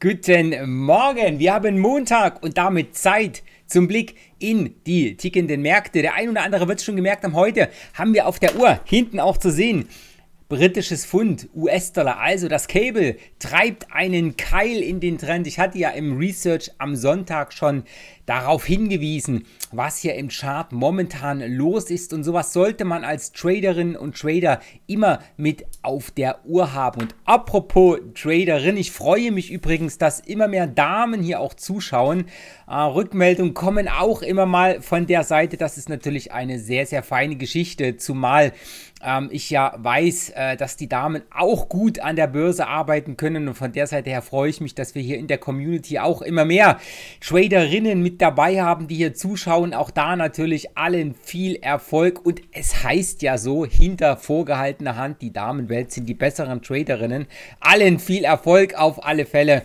Guten Morgen, wir haben Montag und damit Zeit zum Blick in die tickenden Märkte. Der ein oder andere wird es schon gemerkt haben, heute haben wir auf der Uhr hinten auch zu sehen britisches Pfund, US-Dollar. Also das Cable treibt einen Keil in den Trend. Ich hatte ja im Research am Sonntag schon darauf hingewiesen, was hier im Chart momentan los ist. Und sowas sollte man als Traderin und Trader immer mit auf der Uhr haben. Und apropos Traderin, ich freue mich übrigens, dass immer mehr Damen hier auch zuschauen. Äh, Rückmeldungen kommen auch immer mal von der Seite. Das ist natürlich eine sehr, sehr feine Geschichte, zumal ähm, ich ja weiß, äh, dass die Damen auch gut an der Börse arbeiten können. Und von der Seite her freue ich mich, dass wir hier in der Community auch immer mehr Traderinnen mit dabei haben, die hier zuschauen. Auch da natürlich allen viel Erfolg. Und es heißt ja so, hinter vorgehaltener Hand, die Damenwelt sind die besseren Traderinnen. Allen viel Erfolg auf alle Fälle.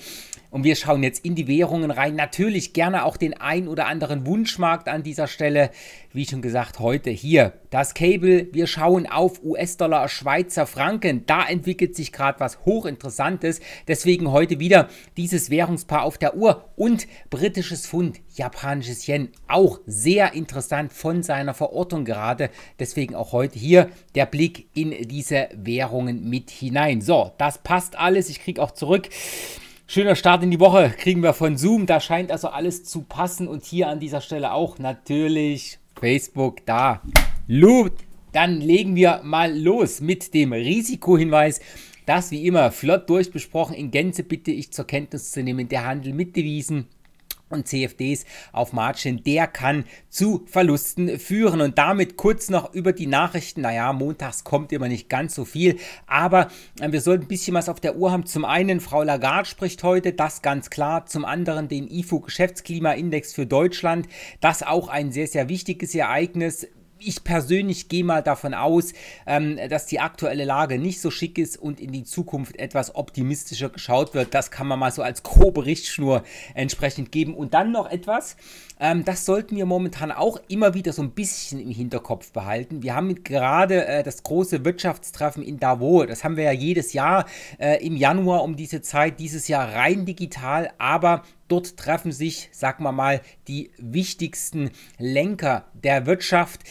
Und wir schauen jetzt in die Währungen rein. Natürlich gerne auch den ein oder anderen Wunschmarkt an dieser Stelle. Wie schon gesagt, heute hier das Cable. Wir schauen auf US-Dollar, Schweizer Franken. Da entwickelt sich gerade was hochinteressantes. Deswegen heute wieder dieses Währungspaar auf der Uhr und britisches Pfund, japanisches Yen. Auch sehr interessant von seiner Verortung gerade. Deswegen auch heute hier der Blick in diese Währungen mit hinein. So, das passt alles. Ich kriege auch zurück. Schöner Start in die Woche kriegen wir von Zoom. Da scheint also alles zu passen. Und hier an dieser Stelle auch natürlich Facebook da. Loot. Dann legen wir mal los mit dem Risikohinweis. Das wie immer flott durchbesprochen. In Gänze bitte ich zur Kenntnis zu nehmen. Der Handel mit Devisen und CFDs auf Margin, der kann zu Verlusten führen. Und damit kurz noch über die Nachrichten. Naja, montags kommt immer nicht ganz so viel, aber äh, wir sollten ein bisschen was auf der Uhr haben. Zum einen, Frau Lagarde spricht heute, das ganz klar. Zum anderen den IFO Geschäftsklimaindex für Deutschland, das auch ein sehr, sehr wichtiges Ereignis ich persönlich gehe mal davon aus, ähm, dass die aktuelle Lage nicht so schick ist und in die Zukunft etwas optimistischer geschaut wird. Das kann man mal so als grobe Richtschnur entsprechend geben. Und dann noch etwas, ähm, das sollten wir momentan auch immer wieder so ein bisschen im Hinterkopf behalten. Wir haben gerade äh, das große Wirtschaftstreffen in Davos. Das haben wir ja jedes Jahr äh, im Januar um diese Zeit, dieses Jahr rein digital, aber Dort treffen sich, sagen wir mal, die wichtigsten Lenker der Wirtschaft.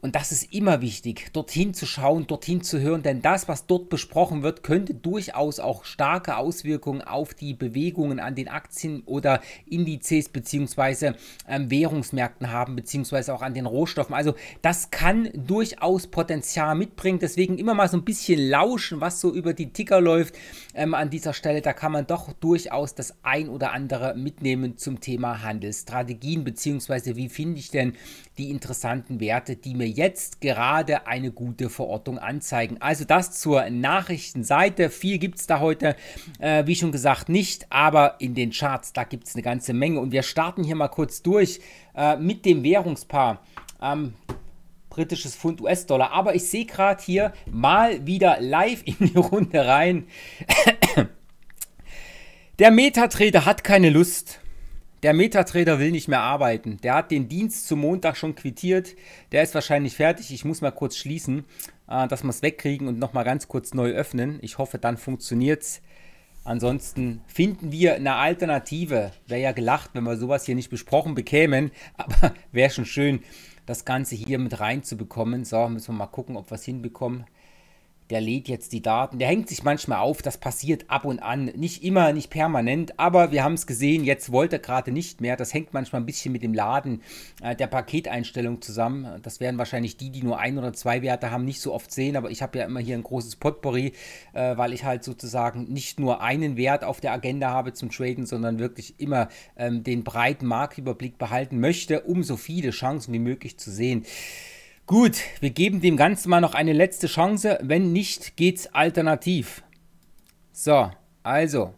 Und das ist immer wichtig, dorthin zu schauen, dorthin zu hören, denn das, was dort besprochen wird, könnte durchaus auch starke Auswirkungen auf die Bewegungen an den Aktien oder Indizes bzw. Ähm, Währungsmärkten haben, beziehungsweise auch an den Rohstoffen. Also das kann durchaus Potenzial mitbringen. Deswegen immer mal so ein bisschen lauschen, was so über die Ticker läuft ähm, an dieser Stelle. Da kann man doch durchaus das ein oder andere mitnehmen zum Thema Handelsstrategien, beziehungsweise wie finde ich denn die interessanten Werte, die mir jetzt gerade eine gute Verortung anzeigen. Also das zur Nachrichtenseite. Viel gibt es da heute, äh, wie schon gesagt, nicht, aber in den Charts, da gibt es eine ganze Menge. Und wir starten hier mal kurz durch äh, mit dem Währungspaar. Ähm, britisches Pfund US-Dollar. Aber ich sehe gerade hier mal wieder live in die Runde rein. Der Metatrader hat keine Lust. Der Metatrader will nicht mehr arbeiten. Der hat den Dienst zum Montag schon quittiert. Der ist wahrscheinlich fertig. Ich muss mal kurz schließen, äh, dass wir es wegkriegen und nochmal ganz kurz neu öffnen. Ich hoffe, dann funktioniert es. Ansonsten finden wir eine Alternative. Wäre ja gelacht, wenn wir sowas hier nicht besprochen bekämen. Aber wäre schon schön, das Ganze hier mit reinzubekommen. So, müssen wir mal gucken, ob wir es hinbekommen der lädt jetzt die Daten, der hängt sich manchmal auf, das passiert ab und an, nicht immer, nicht permanent, aber wir haben es gesehen, jetzt wollte er gerade nicht mehr, das hängt manchmal ein bisschen mit dem Laden äh, der Paketeinstellung zusammen, das werden wahrscheinlich die, die nur ein oder zwei Werte haben, nicht so oft sehen, aber ich habe ja immer hier ein großes Potpourri, äh, weil ich halt sozusagen nicht nur einen Wert auf der Agenda habe zum Traden, sondern wirklich immer ähm, den breiten Marktüberblick behalten möchte, um so viele Chancen wie möglich zu sehen. Gut, wir geben dem Ganzen mal noch eine letzte Chance. Wenn nicht, geht's alternativ. So, also.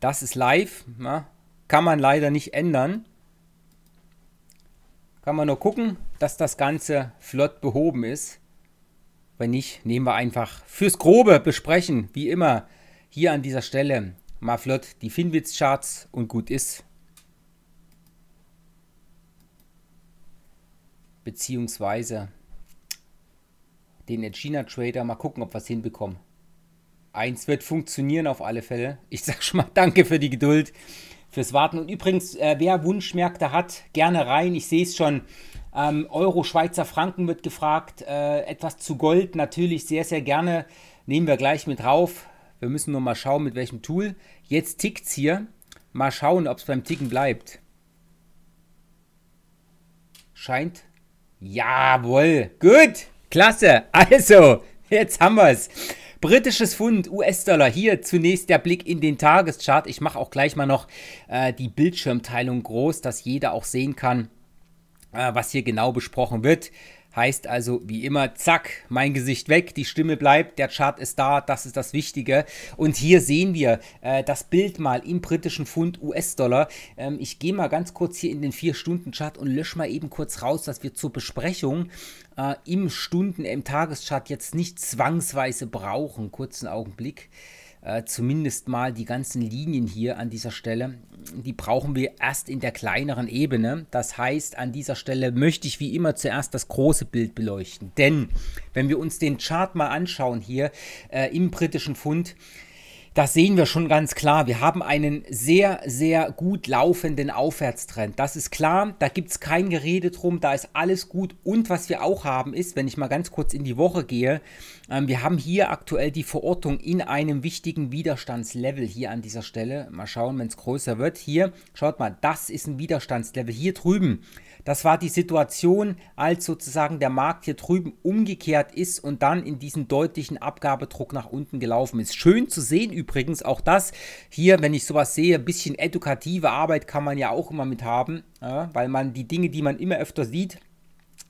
Das ist live. Na? Ne? Kann man leider nicht ändern. Kann man nur gucken, dass das Ganze flott behoben ist. Wenn nicht, nehmen wir einfach fürs Grobe besprechen, wie immer, hier an dieser Stelle mal flott die Finwitz-Charts und gut ist. beziehungsweise den China Trader. Mal gucken, ob wir es hinbekommen. Eins wird funktionieren auf alle Fälle. Ich sage schon mal danke für die Geduld, fürs Warten. Und übrigens, äh, wer Wunschmärkte hat, gerne rein. Ich sehe es schon. Ähm, Euro, Schweizer Franken wird gefragt. Äh, etwas zu Gold natürlich sehr, sehr gerne. Nehmen wir gleich mit drauf. Wir müssen nur mal schauen, mit welchem Tool. Jetzt tickt es hier. Mal schauen, ob es beim Ticken bleibt. Scheint Jawohl, gut, klasse. Also, jetzt haben wir es. Britisches Pfund, US-Dollar. Hier zunächst der Blick in den Tageschart. Ich mache auch gleich mal noch äh, die Bildschirmteilung groß, dass jeder auch sehen kann, äh, was hier genau besprochen wird. Heißt also, wie immer, zack, mein Gesicht weg, die Stimme bleibt, der Chart ist da, das ist das Wichtige. Und hier sehen wir äh, das Bild mal im britischen Pfund US-Dollar. Ähm, ich gehe mal ganz kurz hier in den 4-Stunden-Chart und lösche mal eben kurz raus, dass wir zur Besprechung äh, im Stunden-, im Tageschart jetzt nicht zwangsweise brauchen. Kurzen Augenblick. Äh, äh, zumindest mal die ganzen Linien hier an dieser Stelle, die brauchen wir erst in der kleineren Ebene. Das heißt, an dieser Stelle möchte ich wie immer zuerst das große Bild beleuchten. Denn wenn wir uns den Chart mal anschauen hier äh, im britischen Fund, das sehen wir schon ganz klar. Wir haben einen sehr, sehr gut laufenden Aufwärtstrend. Das ist klar, da gibt es kein Gerede drum, da ist alles gut. Und was wir auch haben ist, wenn ich mal ganz kurz in die Woche gehe, ähm, wir haben hier aktuell die Verortung in einem wichtigen Widerstandslevel hier an dieser Stelle. Mal schauen, wenn es größer wird. Hier, schaut mal, das ist ein Widerstandslevel. Hier drüben das war die Situation, als sozusagen der Markt hier drüben umgekehrt ist und dann in diesen deutlichen Abgabedruck nach unten gelaufen ist. Schön zu sehen übrigens auch das hier, wenn ich sowas sehe, ein bisschen edukative Arbeit kann man ja auch immer mit haben, ja, weil man die Dinge, die man immer öfter sieht,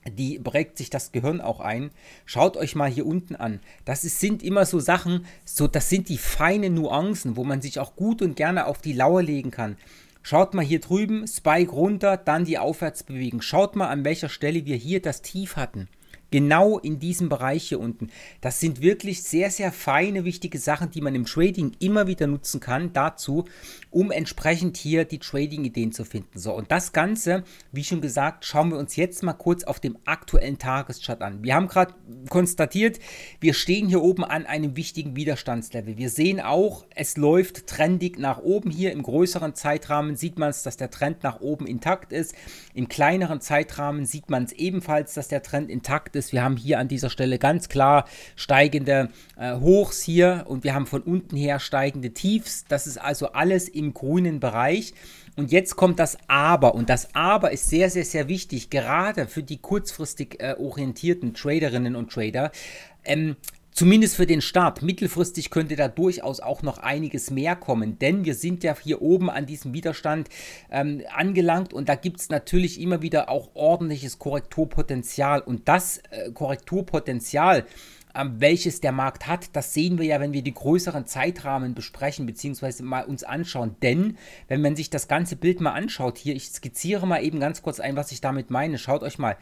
die prägt sich das Gehirn auch ein. Schaut euch mal hier unten an. Das ist, sind immer so Sachen, so das sind die feinen Nuancen, wo man sich auch gut und gerne auf die Lauer legen kann. Schaut mal hier drüben, Spike runter, dann die Aufwärtsbewegung. Schaut mal, an welcher Stelle wir hier das Tief hatten. Genau in diesem Bereich hier unten. Das sind wirklich sehr, sehr feine, wichtige Sachen, die man im Trading immer wieder nutzen kann, dazu, um entsprechend hier die Trading-Ideen zu finden. So, und das Ganze, wie schon gesagt, schauen wir uns jetzt mal kurz auf dem aktuellen Tageschart an. Wir haben gerade konstatiert, wir stehen hier oben an einem wichtigen Widerstandslevel. Wir sehen auch, es läuft trendig nach oben. Hier im größeren Zeitrahmen sieht man es, dass der Trend nach oben intakt ist. Im kleineren Zeitrahmen sieht man es ebenfalls, dass der Trend intakt ist ist, wir haben hier an dieser Stelle ganz klar steigende äh, Hochs hier und wir haben von unten her steigende Tiefs. Das ist also alles im grünen Bereich. Und jetzt kommt das Aber. Und das Aber ist sehr, sehr, sehr wichtig, gerade für die kurzfristig äh, orientierten Traderinnen und Trader. Ähm, Zumindest für den Start. Mittelfristig könnte da durchaus auch noch einiges mehr kommen, denn wir sind ja hier oben an diesem Widerstand ähm, angelangt und da gibt es natürlich immer wieder auch ordentliches Korrekturpotenzial. Und das äh, Korrekturpotenzial, ähm, welches der Markt hat, das sehen wir ja, wenn wir die größeren Zeitrahmen besprechen, bzw. mal uns anschauen. Denn wenn man sich das ganze Bild mal anschaut, hier, ich skizziere mal eben ganz kurz ein, was ich damit meine. Schaut euch mal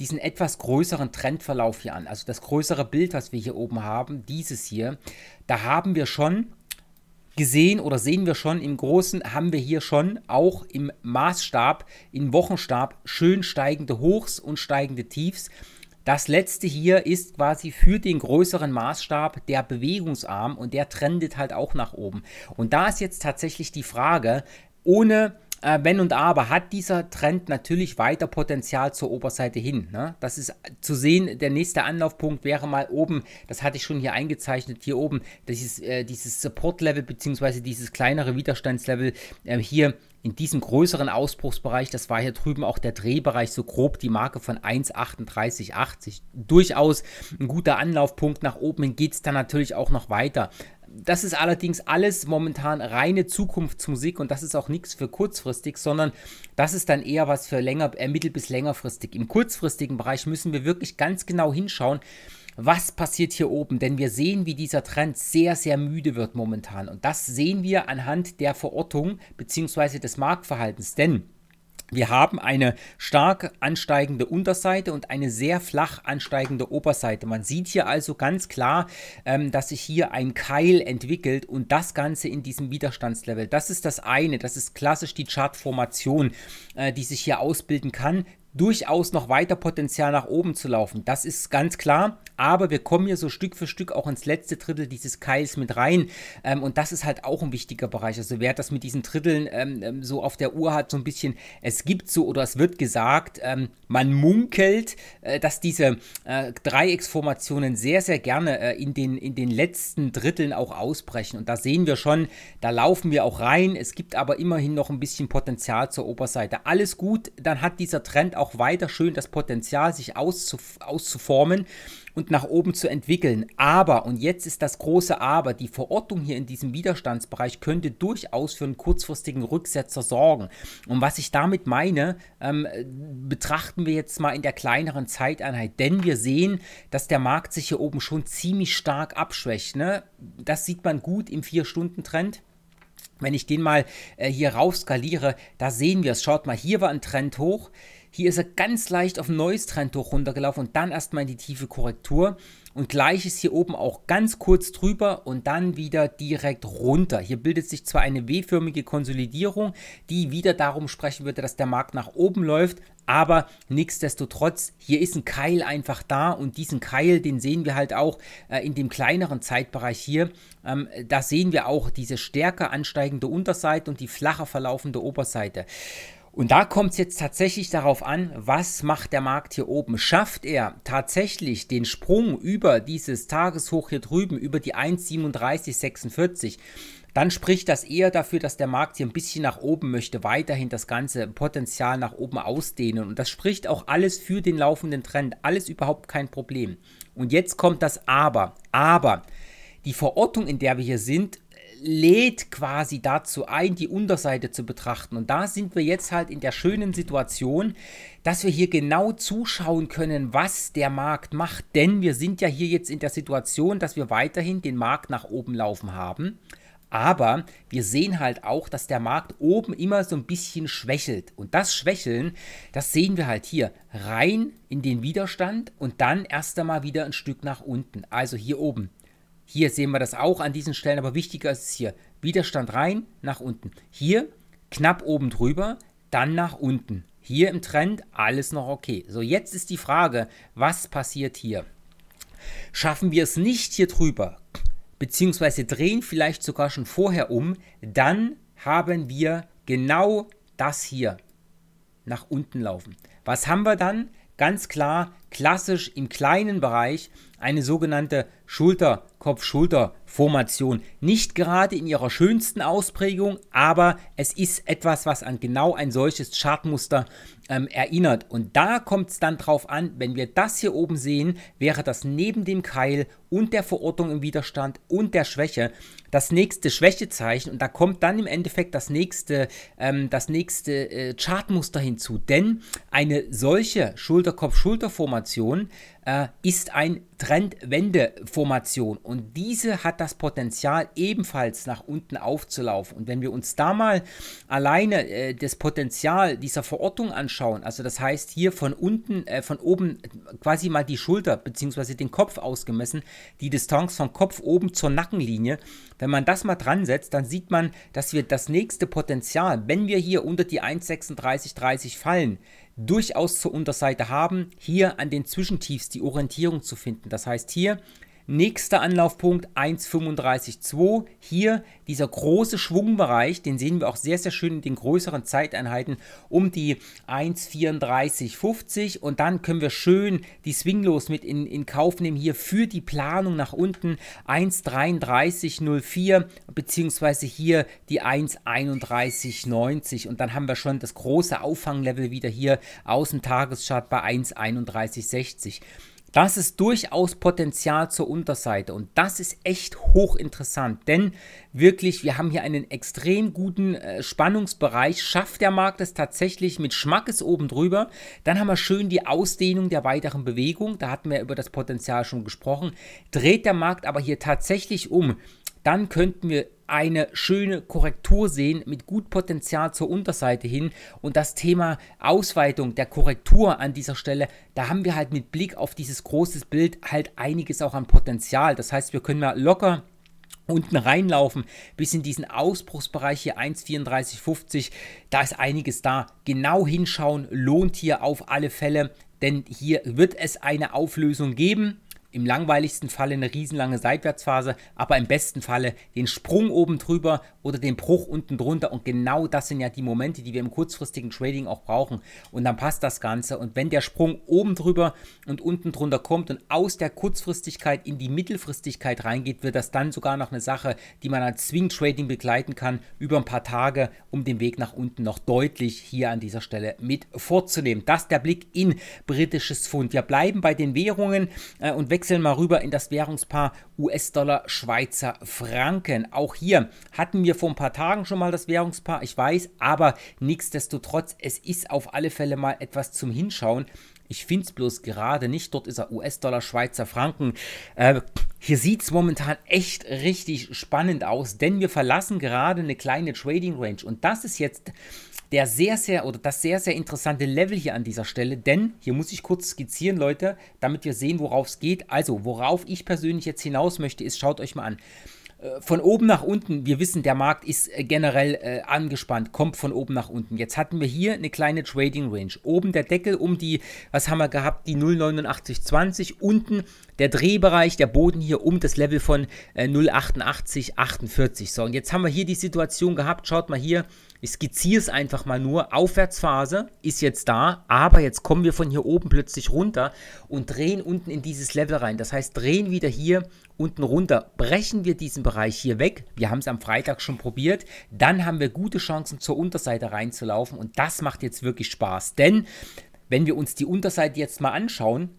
diesen etwas größeren Trendverlauf hier an. Also das größere Bild, was wir hier oben haben, dieses hier, da haben wir schon gesehen oder sehen wir schon im Großen, haben wir hier schon auch im Maßstab, im Wochenstab schön steigende Hochs und steigende Tiefs. Das letzte hier ist quasi für den größeren Maßstab der Bewegungsarm und der trendet halt auch nach oben. Und da ist jetzt tatsächlich die Frage, ohne äh, wenn und aber hat dieser Trend natürlich weiter Potenzial zur Oberseite hin. Ne? Das ist zu sehen, der nächste Anlaufpunkt wäre mal oben, das hatte ich schon hier eingezeichnet, hier oben, dieses, äh, dieses Support-Level bzw. dieses kleinere Widerstandslevel äh, hier in diesem größeren Ausbruchsbereich, das war hier drüben auch der Drehbereich, so grob die Marke von 1,3880. Durchaus ein guter Anlaufpunkt nach oben hin geht es dann natürlich auch noch weiter das ist allerdings alles momentan reine Zukunftsmusik und das ist auch nichts für kurzfristig, sondern das ist dann eher was für länger, äh, mittel- bis längerfristig. Im kurzfristigen Bereich müssen wir wirklich ganz genau hinschauen, was passiert hier oben? Denn wir sehen, wie dieser Trend sehr, sehr müde wird momentan. Und das sehen wir anhand der Verortung bzw. des Marktverhaltens. Denn wir haben eine stark ansteigende Unterseite und eine sehr flach ansteigende Oberseite. Man sieht hier also ganz klar, ähm, dass sich hier ein Keil entwickelt und das Ganze in diesem Widerstandslevel. Das ist das eine, das ist klassisch die Chartformation, äh, die sich hier ausbilden kann durchaus noch weiter Potenzial nach oben zu laufen. Das ist ganz klar. Aber wir kommen hier so Stück für Stück auch ins letzte Drittel dieses Keils mit rein. Ähm, und das ist halt auch ein wichtiger Bereich. Also wer das mit diesen Dritteln ähm, ähm, so auf der Uhr hat, so ein bisschen, es gibt so oder es wird gesagt, ähm, man munkelt, äh, dass diese äh, Dreiecksformationen sehr, sehr gerne äh, in, den, in den letzten Dritteln auch ausbrechen. Und da sehen wir schon, da laufen wir auch rein. Es gibt aber immerhin noch ein bisschen Potenzial zur Oberseite. Alles gut, dann hat dieser Trend auch weiter schön das Potenzial, sich auszuf auszuformen und nach oben zu entwickeln. Aber, und jetzt ist das große Aber, die Verortung hier in diesem Widerstandsbereich könnte durchaus für einen kurzfristigen Rücksetzer sorgen. Und was ich damit meine, ähm, betrachten wir jetzt mal in der kleineren Zeiteinheit. Denn wir sehen, dass der Markt sich hier oben schon ziemlich stark abschwächt. Ne? Das sieht man gut im 4-Stunden-Trend. Wenn ich den mal äh, hier raufskaliere, da sehen wir es. Schaut mal, hier war ein Trend hoch. Hier ist er ganz leicht auf ein neues Trendtuch runtergelaufen und dann erstmal in die tiefe Korrektur. Und gleich ist hier oben auch ganz kurz drüber und dann wieder direkt runter. Hier bildet sich zwar eine W-förmige Konsolidierung, die wieder darum sprechen würde, dass der Markt nach oben läuft, aber nichtsdestotrotz, hier ist ein Keil einfach da und diesen Keil, den sehen wir halt auch äh, in dem kleineren Zeitbereich hier. Ähm, da sehen wir auch diese stärker ansteigende Unterseite und die flacher verlaufende Oberseite. Und da kommt es jetzt tatsächlich darauf an, was macht der Markt hier oben? Schafft er tatsächlich den Sprung über dieses Tageshoch hier drüben, über die 1,3746? Dann spricht das eher dafür, dass der Markt hier ein bisschen nach oben möchte, weiterhin das ganze Potenzial nach oben ausdehnen. Und das spricht auch alles für den laufenden Trend. Alles überhaupt kein Problem. Und jetzt kommt das Aber. Aber die Verortung, in der wir hier sind, lädt quasi dazu ein, die Unterseite zu betrachten. Und da sind wir jetzt halt in der schönen Situation, dass wir hier genau zuschauen können, was der Markt macht. Denn wir sind ja hier jetzt in der Situation, dass wir weiterhin den Markt nach oben laufen haben. Aber wir sehen halt auch, dass der Markt oben immer so ein bisschen schwächelt. Und das Schwächeln, das sehen wir halt hier rein in den Widerstand und dann erst einmal wieder ein Stück nach unten. Also hier oben hier sehen wir das auch an diesen Stellen, aber wichtiger ist es hier. Widerstand rein, nach unten. Hier knapp oben drüber, dann nach unten. Hier im Trend alles noch okay. So, jetzt ist die Frage, was passiert hier? Schaffen wir es nicht hier drüber, beziehungsweise drehen vielleicht sogar schon vorher um, dann haben wir genau das hier nach unten laufen. Was haben wir dann? Ganz klar, klassisch im kleinen Bereich eine sogenannte Schulter-Kopf-Schulter-Formation. Nicht gerade in ihrer schönsten Ausprägung, aber es ist etwas, was an genau ein solches Chartmuster ähm, erinnert. Und da kommt es dann drauf an, wenn wir das hier oben sehen, wäre das neben dem Keil und der Verortung im Widerstand und der Schwäche das nächste Schwächezeichen. Und da kommt dann im Endeffekt das nächste, ähm, das nächste äh, Chartmuster hinzu. Denn eine solche Schulter-Kopf-Schulter-Formation äh, ist eine Trendwendeformation und diese hat das Potenzial ebenfalls nach unten aufzulaufen. Und wenn wir uns da mal alleine äh, das Potenzial dieser Verortung anschauen, also das heißt hier von unten, äh, von oben quasi mal die Schulter bzw. den Kopf ausgemessen, die Distanz vom Kopf oben zur Nackenlinie, wenn man das mal dran setzt, dann sieht man, dass wir das nächste Potenzial, wenn wir hier unter die 1,3630 fallen, durchaus zur Unterseite haben, hier an den Zwischentiefs die Orientierung zu finden. Das heißt, hier Nächster Anlaufpunkt 1,35,2. Hier dieser große Schwungbereich, den sehen wir auch sehr, sehr schön in den größeren Zeiteinheiten um die 1,34,50. Und dann können wir schön die Swinglos mit in, in Kauf nehmen hier für die Planung nach unten 1,33,04 beziehungsweise hier die 1,31,90. Und dann haben wir schon das große Auffanglevel wieder hier aus dem Tageschart bei 1,31,60. Das ist durchaus Potenzial zur Unterseite und das ist echt hochinteressant, denn wirklich, wir haben hier einen extrem guten äh, Spannungsbereich. Schafft der Markt es tatsächlich mit Schmackes oben drüber, dann haben wir schön die Ausdehnung der weiteren Bewegung, da hatten wir ja über das Potenzial schon gesprochen. Dreht der Markt aber hier tatsächlich um, dann könnten wir eine schöne Korrektur sehen mit gut Potenzial zur Unterseite hin. Und das Thema Ausweitung der Korrektur an dieser Stelle, da haben wir halt mit Blick auf dieses große Bild halt einiges auch an Potenzial. Das heißt, wir können mal locker unten reinlaufen bis in diesen Ausbruchsbereich hier 1,3450. Da ist einiges da. Genau hinschauen lohnt hier auf alle Fälle, denn hier wird es eine Auflösung geben im langweiligsten Falle eine riesenlange Seitwärtsphase, aber im besten Falle den Sprung oben drüber oder den Bruch unten drunter. Und genau das sind ja die Momente, die wir im kurzfristigen Trading auch brauchen. Und dann passt das Ganze. Und wenn der Sprung oben drüber und unten drunter kommt und aus der Kurzfristigkeit in die Mittelfristigkeit reingeht, wird das dann sogar noch eine Sache, die man als Swing Trading begleiten kann über ein paar Tage, um den Weg nach unten noch deutlich hier an dieser Stelle mit vorzunehmen. Das ist der Blick in britisches Pfund. Wir bleiben bei den Währungen äh, und wechseln wechseln mal rüber in das Währungspaar US-Dollar Schweizer Franken. Auch hier hatten wir vor ein paar Tagen schon mal das Währungspaar, ich weiß, aber nichtsdestotrotz, es ist auf alle Fälle mal etwas zum Hinschauen. Ich finde es bloß gerade nicht. Dort ist er US-Dollar, Schweizer Franken. Äh, hier sieht es momentan echt richtig spannend aus, denn wir verlassen gerade eine kleine Trading Range. Und das ist jetzt der sehr, sehr oder das sehr, sehr interessante Level hier an dieser Stelle, denn hier muss ich kurz skizzieren, Leute, damit wir sehen, worauf es geht. Also, worauf ich persönlich jetzt hinaus möchte, ist, schaut euch mal an äh, von oben nach unten, wir wissen, der Markt ist äh, generell äh, angespannt, kommt von oben nach unten. Jetzt hatten wir hier eine kleine Trading Range. Oben der Deckel um die, was haben wir gehabt, die 0,8920. Unten der Drehbereich, der Boden hier um das Level von äh, 0,8848. So, und jetzt haben wir hier die Situation gehabt, schaut mal hier, ich skizziere es einfach mal nur, Aufwärtsphase ist jetzt da, aber jetzt kommen wir von hier oben plötzlich runter und drehen unten in dieses Level rein. Das heißt, drehen wieder hier unten runter, brechen wir diesen Bereich hier weg, wir haben es am Freitag schon probiert, dann haben wir gute Chancen zur Unterseite reinzulaufen und das macht jetzt wirklich Spaß, denn wenn wir uns die Unterseite jetzt mal anschauen,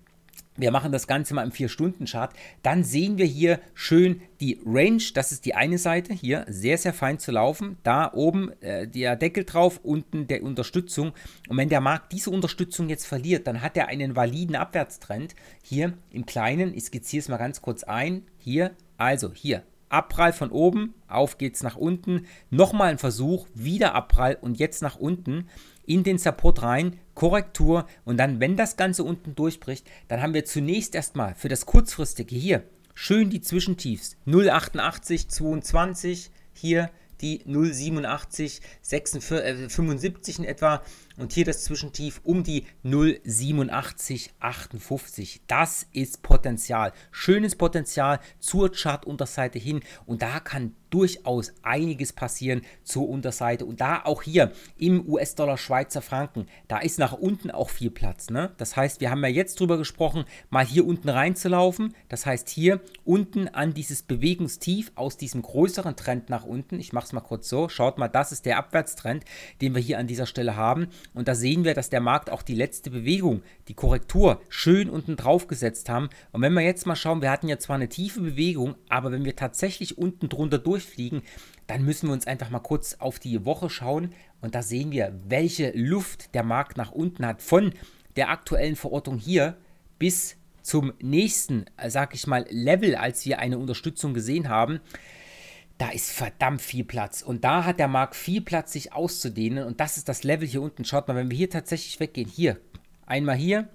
wir machen das Ganze mal im 4-Stunden-Chart, dann sehen wir hier schön die Range. Das ist die eine Seite hier, sehr, sehr fein zu laufen. Da oben äh, der Deckel drauf, unten der Unterstützung. Und wenn der Markt diese Unterstützung jetzt verliert, dann hat er einen validen Abwärtstrend. Hier im Kleinen, ich skizziere es mal ganz kurz ein. Hier, also hier, Abprall von oben, auf geht's nach unten, nochmal ein Versuch, wieder Abprall und jetzt nach unten in den Support rein, Korrektur und dann, wenn das Ganze unten durchbricht, dann haben wir zunächst erstmal für das kurzfristige hier schön die Zwischentiefs 088 22 hier die 087 äh, 75 in etwa und hier das Zwischentief um die 0,8758. Das ist Potenzial. Schönes Potenzial zur Chartunterseite hin und da kann durchaus einiges passieren zur Unterseite und da auch hier im US-Dollar Schweizer Franken, da ist nach unten auch viel Platz. Ne? Das heißt, wir haben ja jetzt drüber gesprochen, mal hier unten reinzulaufen. Das heißt, hier unten an dieses Bewegungstief aus diesem größeren Trend nach unten. Ich mache es mal kurz so. Schaut mal, das ist der Abwärtstrend, den wir hier an dieser Stelle haben. Und da sehen wir, dass der Markt auch die letzte Bewegung, die Korrektur, schön unten drauf gesetzt haben. Und wenn wir jetzt mal schauen, wir hatten ja zwar eine tiefe Bewegung, aber wenn wir tatsächlich unten drunter durchfliegen, dann müssen wir uns einfach mal kurz auf die Woche schauen. Und da sehen wir, welche Luft der Markt nach unten hat von der aktuellen Verortung hier bis zum nächsten, sag ich mal, Level, als wir eine Unterstützung gesehen haben da ist verdammt viel Platz. Und da hat der Markt viel Platz, sich auszudehnen. Und das ist das Level hier unten. Schaut mal, wenn wir hier tatsächlich weggehen, hier, einmal hier,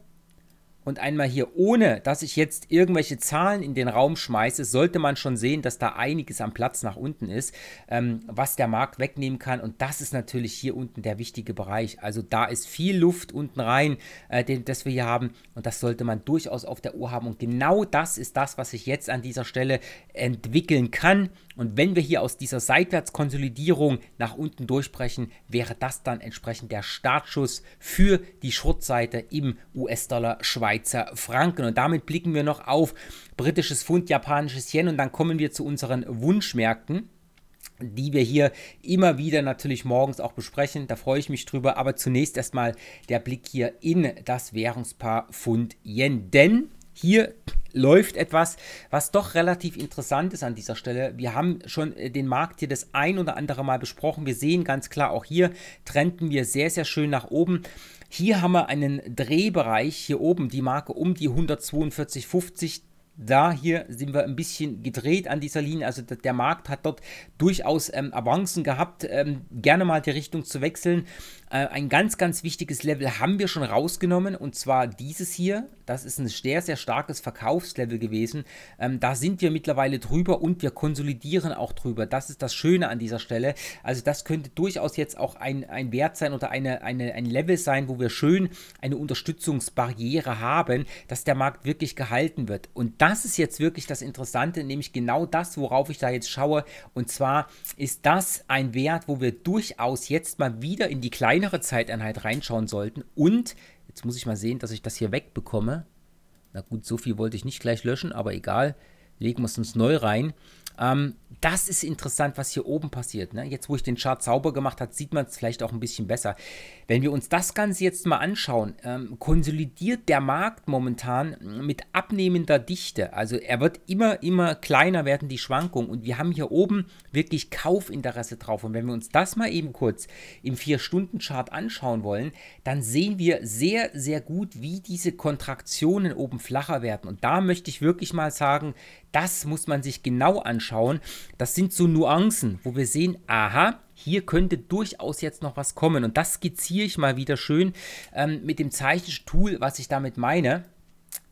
und einmal hier, ohne dass ich jetzt irgendwelche Zahlen in den Raum schmeiße, sollte man schon sehen, dass da einiges am Platz nach unten ist, ähm, was der Markt wegnehmen kann. Und das ist natürlich hier unten der wichtige Bereich. Also da ist viel Luft unten rein, äh, den, das wir hier haben. Und das sollte man durchaus auf der Uhr haben. Und genau das ist das, was sich jetzt an dieser Stelle entwickeln kann. Und wenn wir hier aus dieser Seitwärtskonsolidierung nach unten durchbrechen, wäre das dann entsprechend der Startschuss für die Shortseite im US-Dollar-Schweiz. Schweizer Franken. Und damit blicken wir noch auf britisches Pfund, japanisches Yen und dann kommen wir zu unseren Wunschmärkten die wir hier immer wieder natürlich morgens auch besprechen. Da freue ich mich drüber. Aber zunächst erstmal der Blick hier in das Währungspaar Pfund Yen. Denn hier läuft etwas, was doch relativ interessant ist an dieser Stelle. Wir haben schon äh, den Markt hier das ein oder andere Mal besprochen. Wir sehen ganz klar, auch hier trennten wir sehr, sehr schön nach oben. Hier haben wir einen Drehbereich hier oben, die Marke um die 142,50. Da hier sind wir ein bisschen gedreht an dieser Linie. Also der Markt hat dort durchaus ähm, Avancen gehabt, ähm, gerne mal die Richtung zu wechseln. Äh, ein ganz, ganz wichtiges Level haben wir schon rausgenommen und zwar dieses hier. Das ist ein sehr, sehr starkes Verkaufslevel gewesen. Ähm, da sind wir mittlerweile drüber und wir konsolidieren auch drüber. Das ist das Schöne an dieser Stelle. Also das könnte durchaus jetzt auch ein, ein Wert sein oder eine, eine, ein Level sein, wo wir schön eine Unterstützungsbarriere haben, dass der Markt wirklich gehalten wird. Und das ist jetzt wirklich das Interessante, nämlich genau das, worauf ich da jetzt schaue. Und zwar ist das ein Wert, wo wir durchaus jetzt mal wieder in die kleinere Zeiteinheit reinschauen sollten und Jetzt muss ich mal sehen, dass ich das hier wegbekomme. Na gut, so viel wollte ich nicht gleich löschen, aber egal. Legen wir es uns neu rein. Ähm, das ist interessant, was hier oben passiert. Ne? Jetzt, wo ich den Chart sauber gemacht habe, sieht man es vielleicht auch ein bisschen besser. Wenn wir uns das Ganze jetzt mal anschauen, ähm, konsolidiert der Markt momentan hm, mit abnehmender Dichte. Also er wird immer, immer kleiner werden, die Schwankungen. Und wir haben hier oben wirklich Kaufinteresse drauf. Und wenn wir uns das mal eben kurz im 4-Stunden-Chart anschauen wollen, dann sehen wir sehr, sehr gut, wie diese Kontraktionen oben flacher werden. Und da möchte ich wirklich mal sagen, das muss man sich genau anschauen anschauen. Das sind so Nuancen, wo wir sehen, aha, hier könnte durchaus jetzt noch was kommen. Und das skizziere ich mal wieder schön ähm, mit dem Zeichentool, was ich damit meine.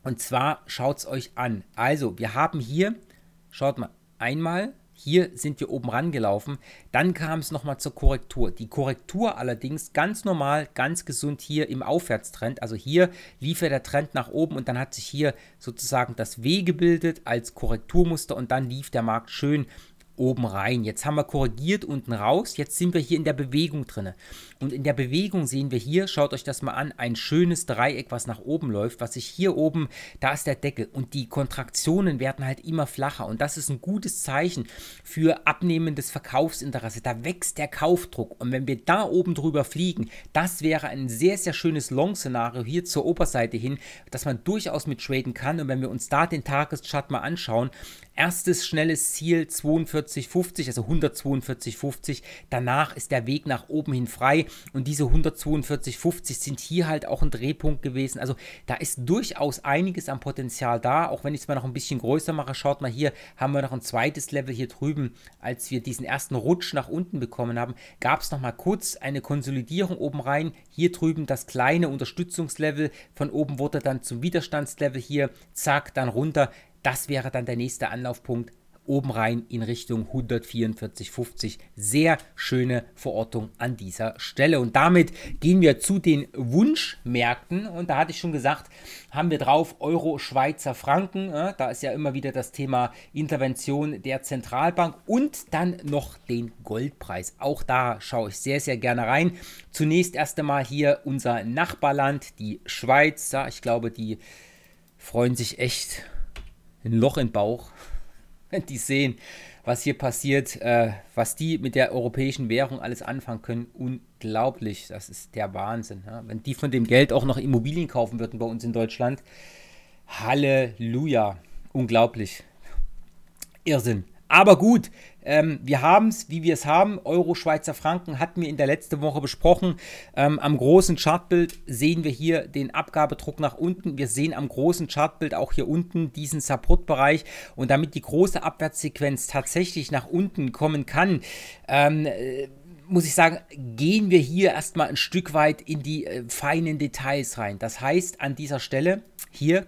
Und zwar schaut es euch an. Also, wir haben hier, schaut mal, einmal, hier sind wir oben rangelaufen. Dann kam es nochmal zur Korrektur. Die Korrektur allerdings ganz normal, ganz gesund hier im Aufwärtstrend. Also hier lief ja der Trend nach oben und dann hat sich hier sozusagen das W gebildet als Korrekturmuster und dann lief der Markt schön oben rein. Jetzt haben wir korrigiert unten raus, jetzt sind wir hier in der Bewegung drin. Und in der Bewegung sehen wir hier, schaut euch das mal an, ein schönes Dreieck, was nach oben läuft, was sich hier oben, da ist der Deckel und die Kontraktionen werden halt immer flacher und das ist ein gutes Zeichen für abnehmendes Verkaufsinteresse. Da wächst der Kaufdruck und wenn wir da oben drüber fliegen, das wäre ein sehr, sehr schönes Long-Szenario hier zur Oberseite hin, dass man durchaus mit traden kann und wenn wir uns da den Tageschart mal anschauen, Erstes schnelles Ziel 42,50, also 142,50. Danach ist der Weg nach oben hin frei und diese 142,50 sind hier halt auch ein Drehpunkt gewesen. Also da ist durchaus einiges am Potenzial da, auch wenn ich es mal noch ein bisschen größer mache. Schaut mal hier, haben wir noch ein zweites Level hier drüben. Als wir diesen ersten Rutsch nach unten bekommen haben, gab es nochmal kurz eine Konsolidierung oben rein. Hier drüben das kleine Unterstützungslevel. Von oben wurde dann zum Widerstandslevel hier. Zack, dann runter. Das wäre dann der nächste Anlaufpunkt oben rein in Richtung 144,50. Sehr schöne Verortung an dieser Stelle. Und damit gehen wir zu den Wunschmärkten. Und da hatte ich schon gesagt, haben wir drauf Euro, Schweizer Franken. Da ist ja immer wieder das Thema Intervention der Zentralbank. Und dann noch den Goldpreis. Auch da schaue ich sehr, sehr gerne rein. Zunächst erst einmal hier unser Nachbarland, die Schweiz. Ich glaube, die freuen sich echt ein Loch im Bauch, wenn die sehen, was hier passiert, äh, was die mit der europäischen Währung alles anfangen können. Unglaublich, das ist der Wahnsinn. Ja? Wenn die von dem Geld auch noch Immobilien kaufen würden bei uns in Deutschland, Halleluja, unglaublich. Irrsinn. Aber gut, ähm, wir haben es, wie wir es haben. Euro, Schweizer Franken hatten wir in der letzten Woche besprochen. Ähm, am großen Chartbild sehen wir hier den Abgabedruck nach unten. Wir sehen am großen Chartbild auch hier unten diesen Supportbereich. Und damit die große Abwärtssequenz tatsächlich nach unten kommen kann, ähm, äh, muss ich sagen, gehen wir hier erstmal ein Stück weit in die äh, feinen Details rein. Das heißt, an dieser Stelle hier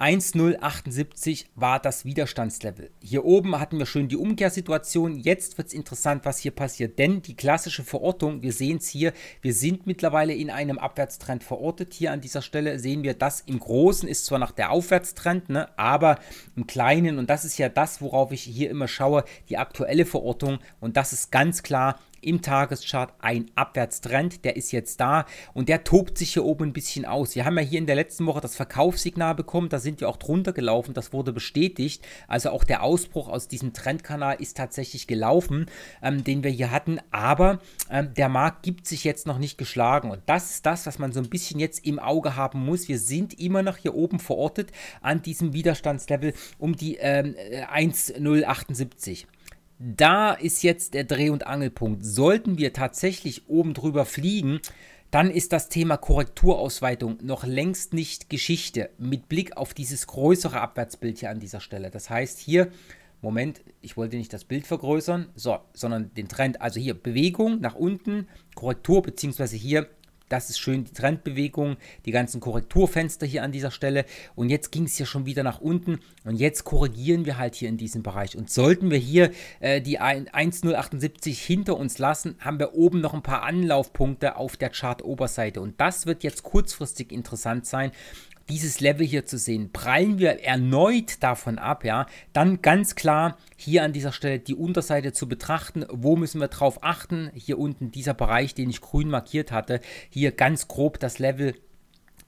1078 war das Widerstandslevel. Hier oben hatten wir schön die Umkehrsituation. Jetzt wird es interessant, was hier passiert. Denn die klassische Verortung, wir sehen es hier, wir sind mittlerweile in einem Abwärtstrend verortet. Hier an dieser Stelle sehen wir, das im Großen ist zwar nach der Aufwärtstrend, ne, aber im Kleinen, und das ist ja das, worauf ich hier immer schaue, die aktuelle Verortung. Und das ist ganz klar im Tageschart ein Abwärtstrend. Der ist jetzt da und der tobt sich hier oben ein bisschen aus. Wir haben ja hier in der letzten Woche das Verkaufssignal bekommen. Da sind wir auch drunter gelaufen. Das wurde bestätigt. Also auch der Ausbruch aus diesem Trendkanal ist tatsächlich gelaufen, ähm, den wir hier hatten. Aber ähm, der Markt gibt sich jetzt noch nicht geschlagen. Und das ist das, was man so ein bisschen jetzt im Auge haben muss. Wir sind immer noch hier oben verortet an diesem Widerstandslevel um die ähm, 1,078. Äh, da ist jetzt der Dreh- und Angelpunkt. Sollten wir tatsächlich oben drüber fliegen, dann ist das Thema Korrekturausweitung noch längst nicht Geschichte mit Blick auf dieses größere Abwärtsbild hier an dieser Stelle. Das heißt hier, Moment, ich wollte nicht das Bild vergrößern, so, sondern den Trend, also hier Bewegung nach unten, Korrektur beziehungsweise hier das ist schön, die Trendbewegung, die ganzen Korrekturfenster hier an dieser Stelle. Und jetzt ging es hier schon wieder nach unten. Und jetzt korrigieren wir halt hier in diesem Bereich. Und sollten wir hier äh, die 1,078 hinter uns lassen, haben wir oben noch ein paar Anlaufpunkte auf der Chart-Oberseite. Und das wird jetzt kurzfristig interessant sein, dieses Level hier zu sehen. Prallen wir erneut davon ab, ja, dann ganz klar hier an dieser Stelle die Unterseite zu betrachten. Wo müssen wir drauf achten? Hier unten dieser Bereich, den ich grün markiert hatte. Hier ganz grob das Level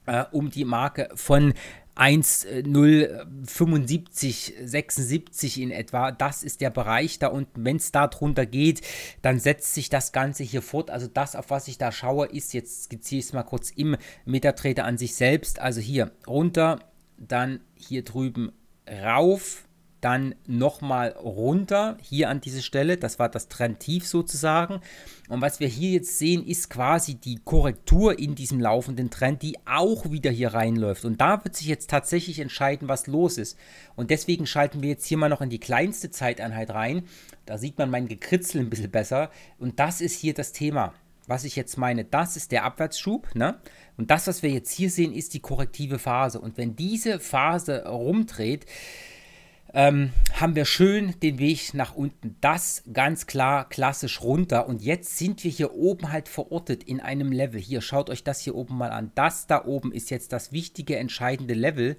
äh, um die Marke von 1, 0, 75, 76 in etwa. Das ist der Bereich da unten. Wenn es da drunter geht, dann setzt sich das Ganze hier fort. Also das, auf was ich da schaue, ist jetzt, skizziere ich es mal kurz im Metatrader an sich selbst. Also hier runter, dann hier drüben rauf, dann nochmal runter hier an diese Stelle. Das war das Trendtief sozusagen. Und was wir hier jetzt sehen, ist quasi die Korrektur in diesem laufenden Trend, die auch wieder hier reinläuft. Und da wird sich jetzt tatsächlich entscheiden, was los ist. Und deswegen schalten wir jetzt hier mal noch in die kleinste Zeiteinheit rein. Da sieht man mein Gekritzel ein bisschen besser. Und das ist hier das Thema was ich jetzt meine, das ist der Abwärtsschub. Ne? Und das, was wir jetzt hier sehen, ist die korrektive Phase. Und wenn diese Phase rumdreht, ähm, haben wir schön den Weg nach unten. Das ganz klar klassisch runter. Und jetzt sind wir hier oben halt verortet in einem Level. Hier, schaut euch das hier oben mal an. Das da oben ist jetzt das wichtige, entscheidende Level.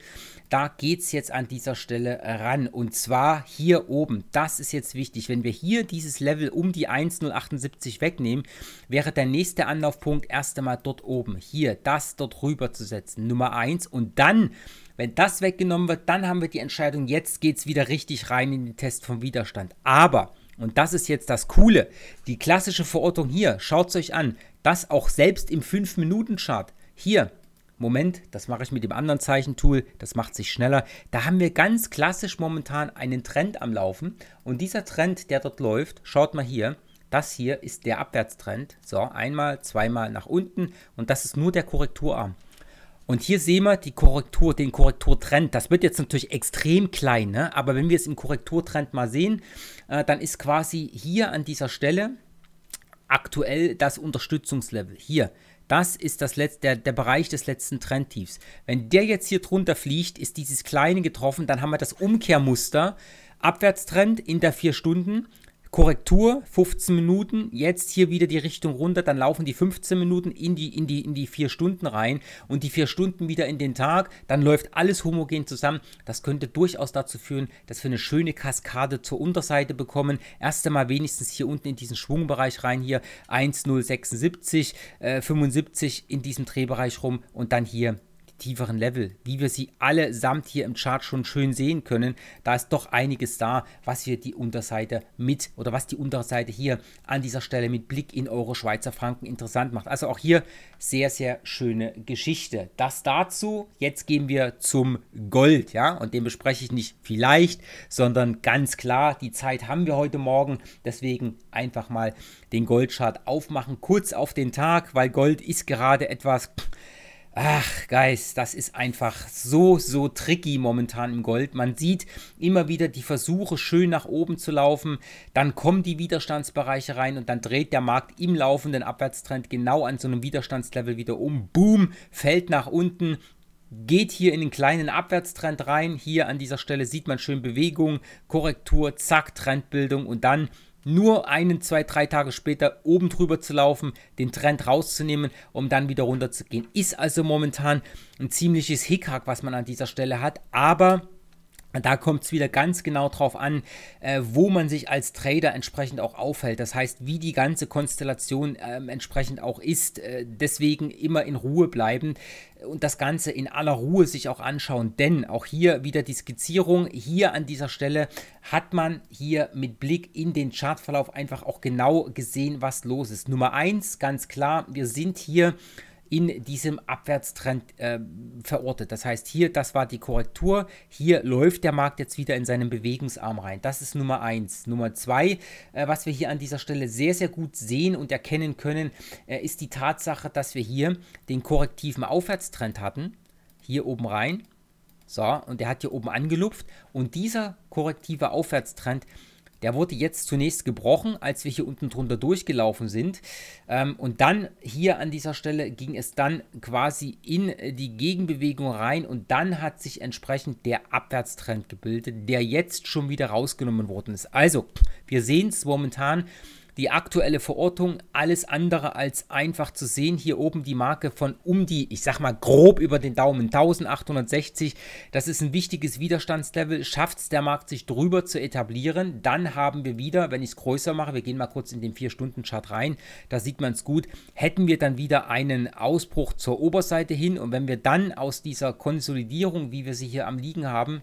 Da geht es jetzt an dieser Stelle ran. Und zwar hier oben. Das ist jetzt wichtig. Wenn wir hier dieses Level um die 1,078 wegnehmen, wäre der nächste Anlaufpunkt erst einmal dort oben. Hier, das dort rüber zu setzen. Nummer 1. Und dann wenn das weggenommen wird, dann haben wir die Entscheidung, jetzt geht es wieder richtig rein in den Test vom Widerstand. Aber, und das ist jetzt das Coole, die klassische Verortung hier, schaut es euch an, das auch selbst im 5-Minuten-Chart, hier, Moment, das mache ich mit dem anderen Zeichentool, das macht sich schneller. Da haben wir ganz klassisch momentan einen Trend am Laufen und dieser Trend, der dort läuft, schaut mal hier, das hier ist der Abwärtstrend. So, einmal, zweimal nach unten und das ist nur der Korrekturarm. Und hier sehen wir die Korrektur, den Korrekturtrend. Das wird jetzt natürlich extrem klein, ne? aber wenn wir es im Korrekturtrend mal sehen, äh, dann ist quasi hier an dieser Stelle aktuell das Unterstützungslevel. Hier, das ist das Letz der, der Bereich des letzten Trendtiefs. Wenn der jetzt hier drunter fliegt, ist dieses kleine getroffen, dann haben wir das Umkehrmuster. Abwärtstrend in der 4 Stunden Korrektur 15 Minuten, jetzt hier wieder die Richtung runter, dann laufen die 15 Minuten in die, in die, in die vier Stunden rein und die 4 Stunden wieder in den Tag, dann läuft alles homogen zusammen. Das könnte durchaus dazu führen, dass wir eine schöne Kaskade zur Unterseite bekommen. Erst einmal wenigstens hier unten in diesen Schwungbereich rein, hier 1,076, äh, 75 in diesem Drehbereich rum und dann hier tieferen Level, wie wir sie allesamt hier im Chart schon schön sehen können. Da ist doch einiges da, was wir die Unterseite mit oder was die Unterseite hier an dieser Stelle mit Blick in Euro Schweizer Franken interessant macht. Also auch hier sehr, sehr schöne Geschichte. Das dazu. Jetzt gehen wir zum Gold, ja, und den bespreche ich nicht vielleicht, sondern ganz klar, die Zeit haben wir heute Morgen. Deswegen einfach mal den Goldchart aufmachen, kurz auf den Tag, weil Gold ist gerade etwas Ach, Guys, das ist einfach so, so tricky momentan im Gold. Man sieht immer wieder die Versuche, schön nach oben zu laufen. Dann kommen die Widerstandsbereiche rein und dann dreht der Markt im laufenden Abwärtstrend genau an so einem Widerstandslevel wieder um. Boom, fällt nach unten geht hier in den kleinen Abwärtstrend rein. Hier an dieser Stelle sieht man schön Bewegung, Korrektur, zack, Trendbildung und dann nur einen, zwei, drei Tage später oben drüber zu laufen, den Trend rauszunehmen, um dann wieder runter zu gehen. Ist also momentan ein ziemliches Hickhack, was man an dieser Stelle hat, aber da kommt es wieder ganz genau drauf an, äh, wo man sich als Trader entsprechend auch aufhält. Das heißt, wie die ganze Konstellation äh, entsprechend auch ist. Äh, deswegen immer in Ruhe bleiben und das Ganze in aller Ruhe sich auch anschauen. Denn auch hier wieder die Skizzierung. Hier an dieser Stelle hat man hier mit Blick in den Chartverlauf einfach auch genau gesehen, was los ist. Nummer eins ganz klar, wir sind hier in diesem Abwärtstrend äh, verortet. Das heißt, hier, das war die Korrektur, hier läuft der Markt jetzt wieder in seinen Bewegungsarm rein. Das ist Nummer 1. Nummer 2, äh, was wir hier an dieser Stelle sehr, sehr gut sehen und erkennen können, äh, ist die Tatsache, dass wir hier den korrektiven Aufwärtstrend hatten, hier oben rein. So, und der hat hier oben angelupft und dieser korrektive Aufwärtstrend der wurde jetzt zunächst gebrochen, als wir hier unten drunter durchgelaufen sind. Ähm, und dann hier an dieser Stelle ging es dann quasi in äh, die Gegenbewegung rein und dann hat sich entsprechend der Abwärtstrend gebildet, der jetzt schon wieder rausgenommen worden ist. Also, wir sehen es momentan die aktuelle Verortung alles andere als einfach zu sehen. Hier oben die Marke von um die, ich sag mal grob über den Daumen, 1860. Das ist ein wichtiges Widerstandslevel. Schafft es der Markt, sich drüber zu etablieren, dann haben wir wieder, wenn ich es größer mache, wir gehen mal kurz in den 4-Stunden-Chart rein, da sieht man es gut, hätten wir dann wieder einen Ausbruch zur Oberseite hin und wenn wir dann aus dieser Konsolidierung, wie wir sie hier am Liegen haben,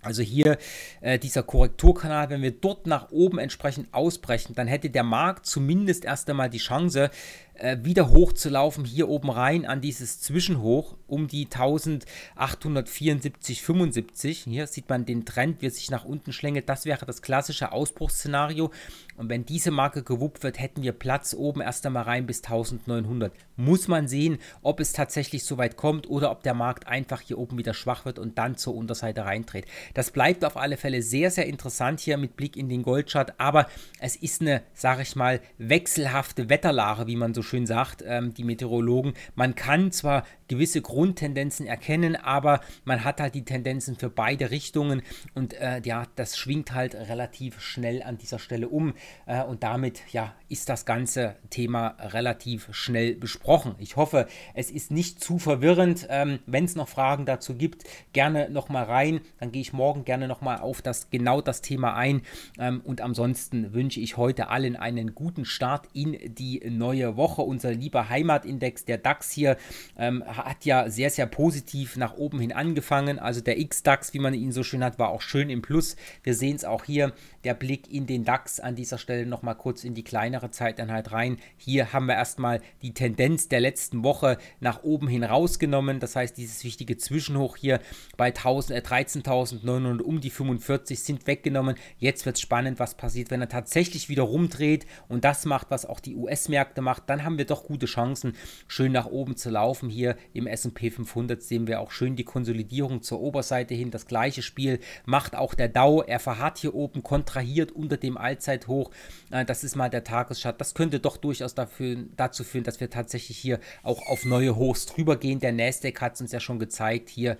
also hier äh, dieser Korrekturkanal, wenn wir dort nach oben entsprechend ausbrechen, dann hätte der Markt zumindest erst einmal die Chance, äh, wieder hochzulaufen, hier oben rein an dieses Zwischenhoch um die 1874,75. Hier sieht man den Trend, wie es sich nach unten schlängelt. Das wäre das klassische Ausbruchsszenario. Und wenn diese Marke gewuppt wird, hätten wir Platz oben erst einmal rein bis 1900. Muss man sehen, ob es tatsächlich so weit kommt oder ob der Markt einfach hier oben wieder schwach wird und dann zur Unterseite reindreht. Das bleibt auf alle Fälle sehr, sehr interessant hier mit Blick in den Goldchart. Aber es ist eine, sage ich mal, wechselhafte Wetterlage, wie man so schön sagt, ähm, die Meteorologen, man kann zwar gewisse Grundtendenzen erkennen, aber man hat halt die Tendenzen für beide Richtungen und äh, ja, das schwingt halt relativ schnell an dieser Stelle um äh, und damit ja ist das ganze Thema relativ schnell besprochen. Ich hoffe, es ist nicht zu verwirrend. Ähm, Wenn es noch Fragen dazu gibt, gerne nochmal rein. Dann gehe ich morgen gerne nochmal auf das genau das Thema ein. Ähm, und ansonsten wünsche ich heute allen einen guten Start in die neue Woche. Woche unser lieber Heimatindex, der DAX hier, ähm, hat ja sehr, sehr positiv nach oben hin angefangen. Also der X-DAX, wie man ihn so schön hat, war auch schön im Plus. Wir sehen es auch hier der Blick in den DAX an dieser Stelle nochmal kurz in die kleinere Zeiteinheit rein. Hier haben wir erstmal die Tendenz der letzten Woche nach oben hin rausgenommen. Das heißt, dieses wichtige Zwischenhoch hier bei 13.900 äh, um die 45 sind weggenommen. Jetzt wird es spannend, was passiert, wenn er tatsächlich wieder rumdreht und das macht, was auch die US-Märkte macht. Dann haben wir doch gute Chancen, schön nach oben zu laufen. Hier im S&P 500 sehen wir auch schön die Konsolidierung zur Oberseite hin. Das gleiche Spiel macht auch der Dow. Er verharrt hier oben kontra kontrahiert unter dem Allzeithoch. Äh, das ist mal der Tagesschart. Das könnte doch durchaus dafür, dazu führen, dass wir tatsächlich hier auch auf neue Hochs drüber gehen. Der Nasdaq hat es uns ja schon gezeigt hier.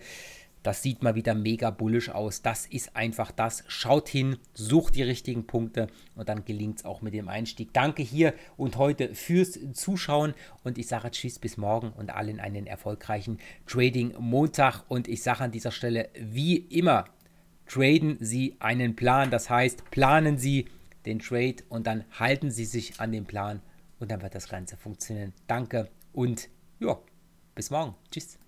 Das sieht mal wieder mega bullisch aus. Das ist einfach das. Schaut hin, sucht die richtigen Punkte und dann gelingt es auch mit dem Einstieg. Danke hier und heute fürs Zuschauen und ich sage Tschüss bis morgen und allen einen erfolgreichen Trading Montag. Und ich sage an dieser Stelle wie immer, traden Sie einen Plan. Das heißt, planen Sie den Trade und dann halten Sie sich an den Plan und dann wird das Ganze funktionieren. Danke und ja, bis morgen. Tschüss.